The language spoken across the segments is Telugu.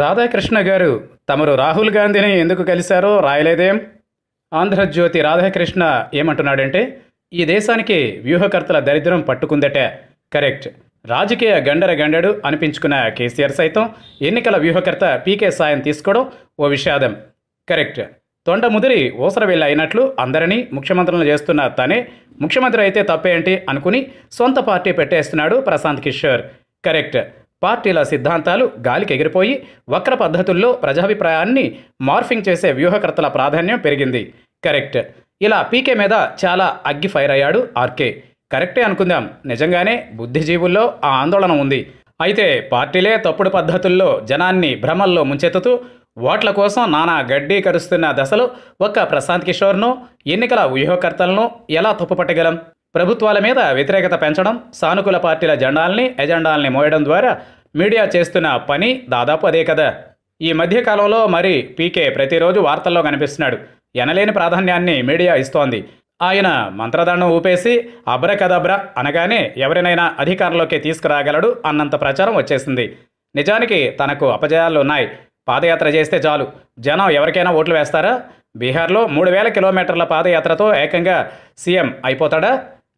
రాధాకృష్ణ గారు తమరు రాహుల్ గాంధీని ఎందుకు కలిశారో రాయలేదేం ఆంధ్రజ్యోతి రాధాకృష్ణ ఏమంటున్నాడంటే ఈ దేశానికి వ్యూహకర్తల దరిద్రం పట్టుకుందట కరెక్ట్ రాజకీయ గండర గండడు అనిపించుకున్న కేసీఆర్ సైతం ఎన్నికల వ్యూహకర్త పీకే సాయం తీసుకోవడం ఓ విషాదం కరెక్ట్ తొండ ముదిరి ఓసరవెల్లి అయినట్లు అందరినీ ముఖ్యమంత్రులను చేస్తున్న తనే ముఖ్యమంత్రి అయితే తప్పేంటి అనుకుని సొంత పార్టీ పెట్టేస్తున్నాడు ప్రశాంత్ కిషోర్ కరెక్ట్ పార్టీల సిద్ధాంతాలు గాలికి ఎగిరిపోయి వక్ర పద్ధతుల్లో ప్రజాభిప్రాయాన్ని మార్ఫింగ్ చేసే వ్యూహకర్తల ప్రాధాన్యం పెరిగింది కరెక్ట్ ఇలా పీకే మీద చాలా అగ్గి ఫైర్ అయ్యాడు ఆర్కే కరెక్టే అనుకుందాం నిజంగానే బుద్ధిజీవుల్లో ఆ ఆందోళన ఉంది అయితే పార్టీలే తప్పుడు పద్ధతుల్లో జనాన్ని భ్రమల్లో ముంచెత్తుతూ ఓట్ల కోసం నానా గడ్డీ కరుస్తున్న దశలో ఒక్క ప్రశాంత్ కిషోర్ను ఎన్నికల వ్యూహకర్తలను ఎలా తప్పుపట్టగలం ప్రభుత్వాల మీద వ్యతిరేకత పెంచడం సానుకూల పార్టీల జెండాల్ని ఎజెండాల్ని మోయడం ద్వారా మీడియా చేస్తున్న పని దాదాపు అదే కదా ఈ మధ్యకాలంలో మరి పీకే ప్రతిరోజు వార్తల్లో కనిపిస్తున్నాడు ఎనలేని ప్రాధాన్యాన్ని మీడియా ఇస్తోంది ఆయన మంత్రదండం ఊపేసి అబ్రకదబ్ర అనగానే ఎవరినైనా అధికారంలోకి తీసుకురాగలడు అన్నంత ప్రచారం వచ్చేసింది నిజానికి తనకు అపజయాలు ఉన్నాయి పాదయాత్ర చేస్తే చాలు జనం ఎవరికైనా ఓట్లు వేస్తారా బీహార్లో మూడు వేల కిలోమీటర్ల పాదయాత్రతో ఏకంగా సీఎం అయిపోతాడా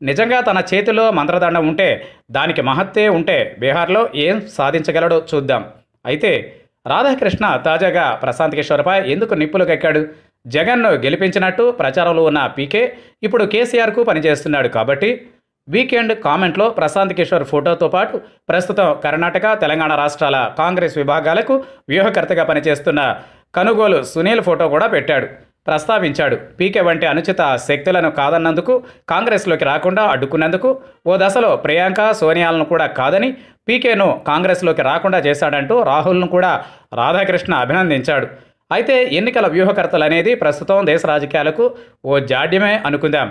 నిజంగా తన చేతిలో మంత్రదండం ఉంటే దానికి మహత్తే ఉంటే బీహార్లో ఏం సాధించగలడో చూద్దాం అయితే రాధాకృష్ణ తాజాగా ప్రశాంత్ కిషోర్పై ఎందుకు నిప్పులకెక్కాడు జగన్ను గెలిపించినట్టు ప్రచారంలో ఉన్న పీకే ఇప్పుడు కేసీఆర్కు పనిచేస్తున్నాడు కాబట్టి వీకెండ్ కామెంట్లో ప్రశాంత్ కిషోర్ ఫోటోతో పాటు ప్రస్తుతం కర్ణాటక తెలంగాణ రాష్ట్రాల కాంగ్రెస్ విభాగాలకు వ్యూహకర్తగా పనిచేస్తున్న కనుగోలు సునీల్ ఫోటో కూడా పెట్టాడు ప్రస్తావించాడు పీకే వంటి అనుచిత శక్తులను కాదన్నందుకు కాంగ్రెస్లోకి రాకుండా అడ్డుకున్నందుకు ఓ దశలో ప్రియాంక సోనియాలను కూడా కాదని పీకేను కాంగ్రెస్లోకి రాకుండా చేశాడంటూ రాహుల్ను కూడా రాధాకృష్ణ అభినందించాడు అయితే ఎన్నికల వ్యూహకర్తలు అనేది ప్రస్తుతం దేశ రాజకీయాలకు ఓ జాడ్యమే అనుకుందాం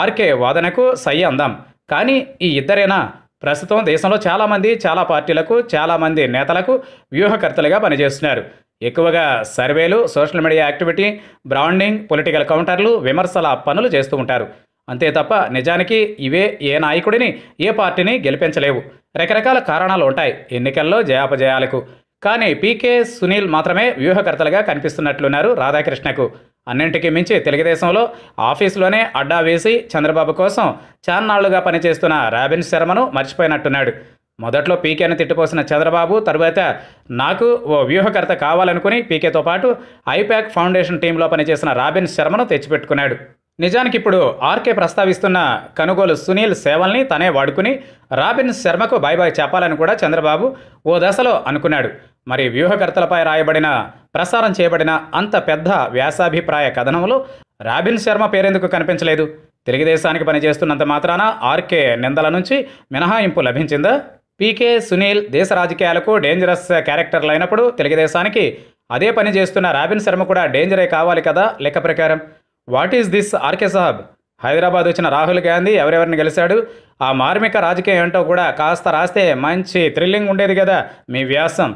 ఆర్కే వాదనకు సై అందాం కానీ ఈ ఇద్దరేనా ప్రస్తుతం దేశంలో చాలామంది చాలా పార్టీలకు చాలామంది నేతలకు వ్యూహకర్తలుగా పనిచేస్తున్నారు ఎక్కువగా సర్వేలు social media activity branding political కౌంటర్లు విమర్శల పనులు చేస్తూ ఉంటారు అంతే తప్ప నిజానికి ఇవే ఏ నాయకుడిని ఏ పార్టీని గెలిపించలేవు రకరకాల కారణాలు ఉంటాయి ఎన్నికల్లో జయాపజయాలకు కానీ పీకే సునీల్ మాత్రమే వ్యూహకర్తలుగా కనిపిస్తున్నట్లున్నారు రాధాకృష్ణకు అన్నింటికీ మించి తెలుగుదేశంలో ఆఫీసులోనే అడ్డా వేసి చంద్రబాబు కోసం చాన్నాళ్లుగా పనిచేస్తున్న రాబిన్ శర్మను మర్చిపోయినట్టున్నాడు మొదట్లో పీకేను తిట్టుపోసిన చంద్రబాబు తరువాత నాకు ఓ వ్యూహకర్త కావాలనుకుని పీకేతో పాటు ఐపాక్ ఫౌండేషన్ టీంలో పనిచేసిన రాబిన్ శర్మను తెచ్చిపెట్టుకున్నాడు నిజానికి ఇప్పుడు ఆర్కే ప్రస్తావిస్తున్న కనుగోలు సునీల్ సేవల్ని తనే వాడుకుని రాబిన్ శర్మకు బాయ్ బాయ్ చెప్పాలని కూడా చంద్రబాబు ఓ దశలో అనుకున్నాడు మరి వ్యూహకర్తలపై రాయబడిన ప్రసారం చేయబడిన అంత పెద్ద వ్యాసాభిప్రాయ కథనంలో రాబిన్ శర్మ పేరెందుకు కనిపించలేదు తెలుగుదేశానికి పనిచేస్తున్నంత మాత్రాన ఆర్కే నిందల నుంచి మినహాయింపు లభించిందా పీకే సునీల్ దేశ రాజకీయాలకు డేంజరస్ క్యారెక్టర్లు అయినప్పుడు తెలుగుదేశానికి అదే పని చేస్తున్న రాబిన్ శర్మ కూడా డేంజరే కావాలి కదా లెక్క ప్రకారం వాట్ ఈస్ దిస్ ఆర్కే సాహబ్ హైదరాబాద్ వచ్చిన రాహుల్ గాంధీ ఎవరెవరిని గెలిచాడు ఆ మార్మిక రాజకీయం ఏంటో కూడా కాస్త రాస్తే మంచి థ్రిల్లింగ్ ఉండేది కదా మీ వ్యాసం